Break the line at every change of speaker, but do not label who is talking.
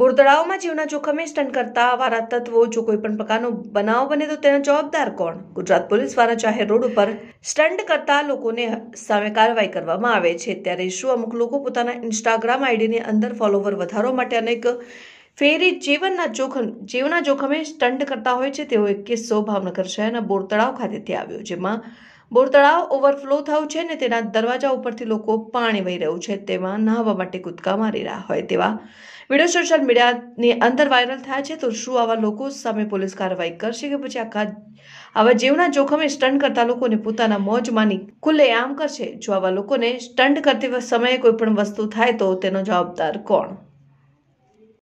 બોરતળાવમાં જીવના જોખમે સ્ટન્ટ કરતા વારા તત્વો જો કોઈ પણ પ્રકારનો બનાવ બને તો તેનો જવાબદાર કોણ ગુજરાત પોલીસ દ્વારા જાહેર રોડ ઉપર સ્ટન્ટ કરતા લોકોને સામે કાર્યવાહી કરવામાં આવે છે ત્યારે શું અમુક લોકો પોતાના ઇન્સ્ટાગ્રામ આઈડીની અંદર ફોલોવર વધારવા માટે અનેક ફેરી જીવનના જોખમ જીવના જોખમે સ્ટન્ટ કરતા હોય છે તેવો એક કિસ્સો ભાવનગર શહેરના બોરતળાવ ખાતેથી આવ્યો જેમાં બોરતળાવ તળાવ ઓવરફ્લો થયું છે અને તેના દરવાજા ઉપરથી લોકો પાણી વહી રહ્યું છે તેમાં નહાવા માટે કૂદકા મારી રહ્યા હોય તેવા વિડીયો સોશિયલ મીડિયાની અંદર વાયરલ થયા છે તો શું આવા લોકો સામે પોલીસ કાર્યવાહી કરશે કે પછી આખા આવા જીવના જોખમે સ્ટન્ટ કરતા લોકોને પોતાના મોજ માની આમ કરશે જો આવા લોકોને સ્ટન્ટ કરતી સમયે કોઈ પણ વસ્તુ થાય તો તેનો જવાબદાર કોણ